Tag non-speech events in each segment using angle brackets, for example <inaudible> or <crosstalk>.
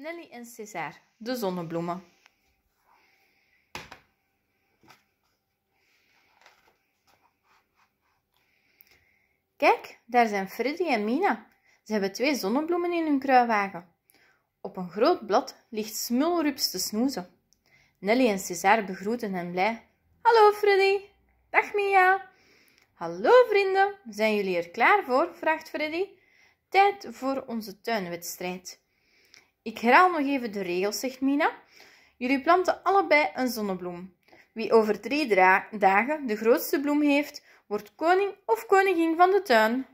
Nelly en César, de zonnebloemen. Kijk, daar zijn Freddy en Mina. Ze hebben twee zonnebloemen in hun kruiwagen. Op een groot blad ligt Smulrups te snoezen. Nelly en César begroeten hen blij. Hallo Freddy. Dag Mia. Hallo vrienden. Zijn jullie er klaar voor? vraagt Freddy. Tijd voor onze tuinwedstrijd. Ik herhaal nog even de regels, zegt Mina. Jullie planten allebei een zonnebloem. Wie over drie dagen de grootste bloem heeft, wordt koning of koningin van de tuin.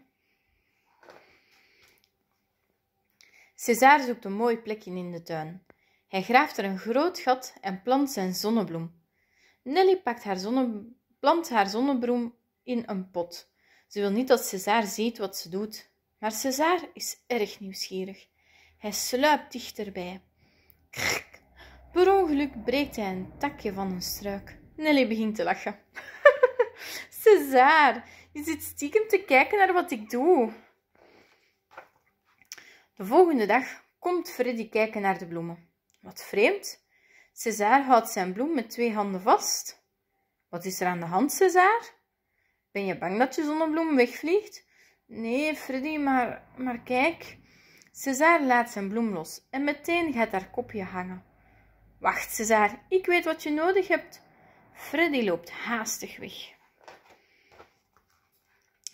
César zoekt een mooi plekje in de tuin. Hij graaft er een groot gat en plant zijn zonnebloem. Nelly pakt haar zonne... plant haar zonnebloem in een pot. Ze wil niet dat César ziet wat ze doet. Maar César is erg nieuwsgierig. Hij sluipt dichterbij. Krk. Per ongeluk breekt hij een takje van een struik. Nelly begint te lachen. <laughs> César, je zit stiekem te kijken naar wat ik doe. De volgende dag komt Freddy kijken naar de bloemen. Wat vreemd. César houdt zijn bloem met twee handen vast. Wat is er aan de hand, César? Ben je bang dat je zonnebloem wegvliegt? Nee, Freddy, maar, maar kijk, César laat zijn bloem los en meteen gaat haar kopje hangen. Wacht, César, ik weet wat je nodig hebt. Freddy loopt haastig weg.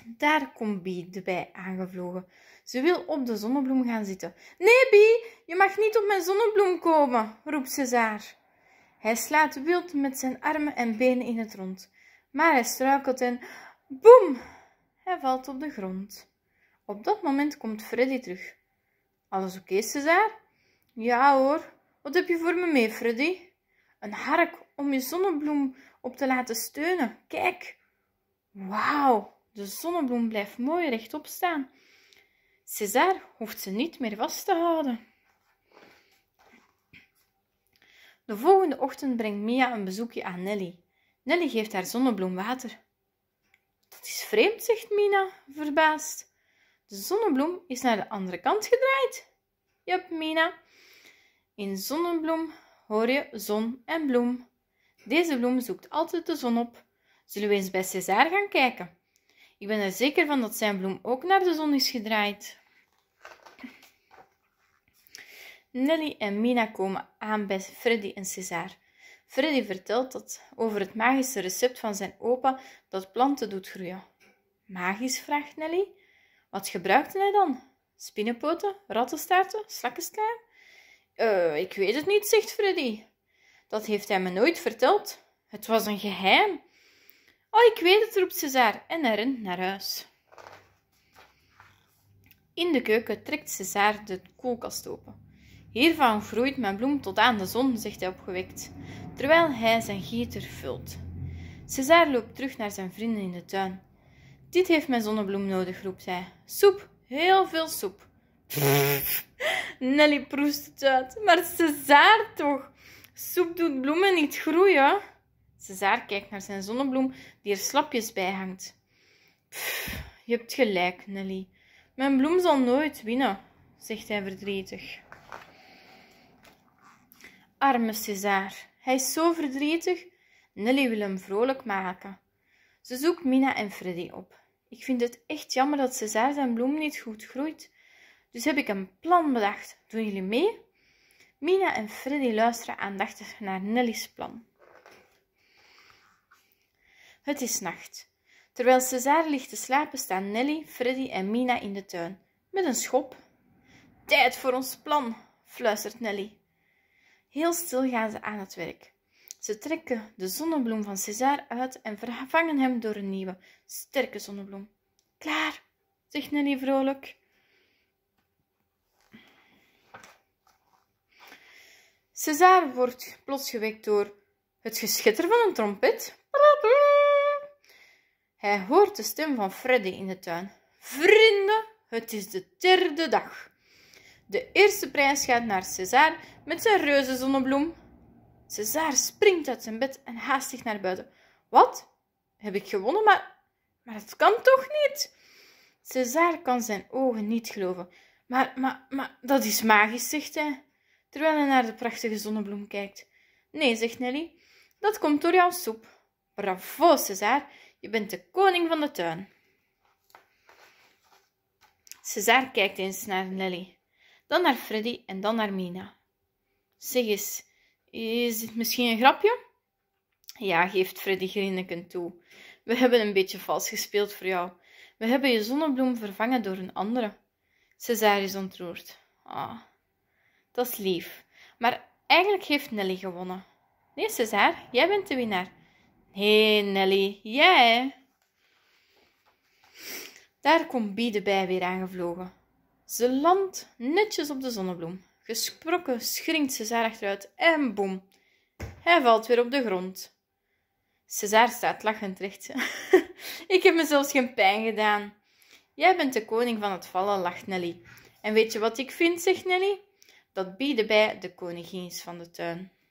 Daar komt Bie de bij aangevlogen. Ze wil op de zonnebloem gaan zitten. Nee, Bie, je mag niet op mijn zonnebloem komen, roept César. Hij slaat wild met zijn armen en benen in het rond. Maar hij struikelt en boem, hij valt op de grond. Op dat moment komt Freddy terug. Alles oké, okay, César? Ja hoor. Wat heb je voor me mee, Freddy? Een hark om je zonnebloem op te laten steunen. Kijk. Wauw, de zonnebloem blijft mooi rechtop staan. César hoeft ze niet meer vast te houden. De volgende ochtend brengt Mia een bezoekje aan Nelly. Nelly geeft haar zonnebloem water. Dat is vreemd, zegt Mina, verbaasd. De zonnebloem is naar de andere kant gedraaid. Jup, Mina. In zonnebloem hoor je zon en bloem. Deze bloem zoekt altijd de zon op. Zullen we eens bij César gaan kijken? Ik ben er zeker van dat zijn bloem ook naar de zon is gedraaid. Nelly en Mina komen aan bij Freddy en César. Freddy vertelt dat over het magische recept van zijn opa dat planten doet groeien. Magisch? vraagt Nelly. Wat gebruikte hij dan? Spinnenpoten, rattenstaarten, slakkenstaar? Uh, ik weet het niet, zegt Freddy. Dat heeft hij me nooit verteld. Het was een geheim. Oh, ik weet het, roept César en hij rent naar huis. In de keuken trekt César de koelkast open. Hiervan groeit mijn bloem tot aan de zon, zegt hij opgewekt, terwijl hij zijn gieter vult. César loopt terug naar zijn vrienden in de tuin. Dit heeft mijn zonnebloem nodig, roept hij. Soep, heel veel soep. Nelly proest het uit. Maar César toch? Soep doet bloemen niet groeien. César kijkt naar zijn zonnebloem die er slapjes bij hangt. je hebt gelijk, Nelly. Mijn bloem zal nooit winnen, zegt hij verdrietig. Arme César, hij is zo verdrietig. Nelly wil hem vrolijk maken. Ze zoekt Mina en Freddy op. Ik vind het echt jammer dat César zijn bloem niet goed groeit. Dus heb ik een plan bedacht. Doen jullie mee? Mina en Freddy luisteren aandachtig naar Nelly's plan. Het is nacht. Terwijl César ligt te slapen staan Nelly, Freddy en Mina in de tuin. Met een schop. Tijd voor ons plan, fluistert Nelly. Heel stil gaan ze aan het werk. Ze trekken de zonnebloem van César uit en vervangen hem door een nieuwe, sterke zonnebloem. Klaar, zegt Nelly vrolijk. César wordt plots gewekt door het geschitter van een trompet. Hij hoort de stem van Freddy in de tuin. Vrienden, het is de derde dag. De eerste prijs gaat naar César met zijn reuze zonnebloem. César springt uit zijn bed en haast zich naar buiten. Wat? Heb ik gewonnen? Maar, maar het kan toch niet? César kan zijn ogen niet geloven. Maar, maar, maar, dat is magisch, zegt hij, terwijl hij naar de prachtige zonnebloem kijkt. Nee, zegt Nelly, dat komt door jouw soep. Bravo, César, je bent de koning van de tuin. César kijkt eens naar Nelly, dan naar Freddy en dan naar Mina. Zeg eens, is het misschien een grapje? Ja, geeft Freddy grinnikend toe. We hebben een beetje vals gespeeld voor jou. We hebben je zonnebloem vervangen door een andere. César is ontroerd. Ah, dat is lief. Maar eigenlijk heeft Nelly gewonnen. Nee, César, jij bent de winnaar. Nee, Nelly, jij. Daar komt Biede bij weer aangevlogen. Ze landt netjes op de zonnebloem. Gesproken schringt César achteruit en boem. Hij valt weer op de grond. César staat lachend recht. <laughs> Ik heb me zelfs geen pijn gedaan. Jij bent de koning van het vallen, lacht Nelly. En weet je wat ik vind, zegt Nelly? Dat bieden bij de koningin van de tuin.